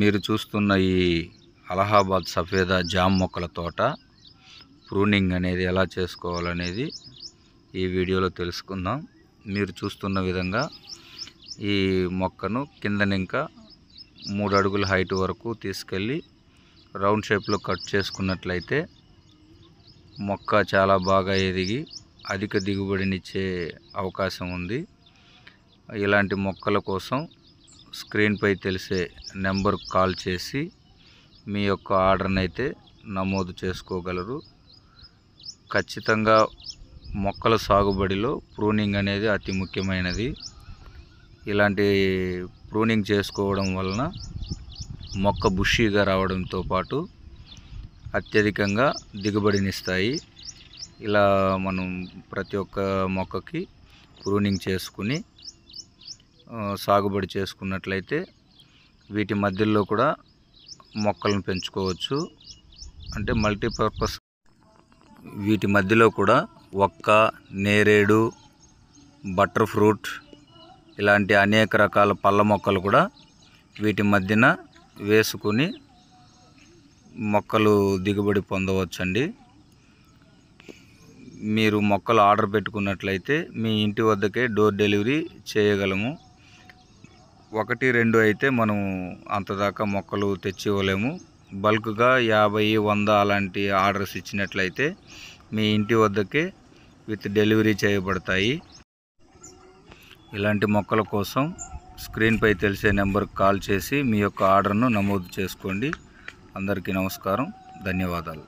మీరు చూస్తున్న ఈ అలహాబాద్ సఫేదా జామ్ మొక్కల తోట ప్రూనింగ్ అనేది ఎలా చేసుకోవాలనేది ఈ వీడియోలో తెలుసుకుందాం మీరు చూస్తున్న విధంగా ఈ మొక్కను ఇంకా మూడు అడుగుల హైట్ వరకు తీసుకెళ్ళి రౌండ్ షేప్లో కట్ చేసుకున్నట్లయితే మొక్క చాలా బాగా ఎదిగి అధిక దిగుబడినిచ్చే అవకాశం ఉంది ఇలాంటి మొక్కల కోసం స్క్రీన్పై తెలిసే నెంబర్ కాల్ చేసి మీ యొక్క ఆర్డర్ని అయితే నమోదు చేసుకోగలరు ఖచ్చితంగా మొక్కల సాగుబడిలో ప్రూనింగ్ అనేది అతి ముఖ్యమైనది ఇలాంటి ప్రూనింగ్ చేసుకోవడం వలన మొక్క బుషీగా రావడంతో పాటు అత్యధికంగా దిగుబడినిస్తాయి ఇలా మనం ప్రతి ఒక్క మొక్కకి ప్రూనింగ్ చేసుకుని సాగుబడి చేసుకున్నట్లయితే వీటి మధ్యలో కూడా మొక్కలను పెంచుకోవచ్చు అంటే మల్టీపర్పస్ వీటి మధ్యలో కూడా ఒక్క నేరేడు బటర్ ఫ్రూట్ ఇలాంటి అనేక రకాల పళ్ళ మొక్కలు కూడా వీటి మధ్యన వేసుకుని మొక్కలు దిగుబడి పొందవచ్చండి మీరు మొక్కలు ఆర్డర్ పెట్టుకున్నట్లయితే మీ ఇంటి వద్దకే డోర్ డెలివరీ చేయగలము ఒకటి రెండు అయితే మనం అంతదాకా మొక్కలు తెచ్చి ఇవ్వలేము బల్క్గా యాభై వంద అలాంటి ఆర్డర్స్ ఇచ్చినట్లయితే మీ ఇంటి వద్దకే విత్ డెలివరీ చేయబడతాయి ఇలాంటి మొక్కల కోసం స్క్రీన్పై తెలిసే నెంబర్కి కాల్ చేసి మీ యొక్క ఆర్డర్ను నమోదు చేసుకోండి అందరికీ నమస్కారం ధన్యవాదాలు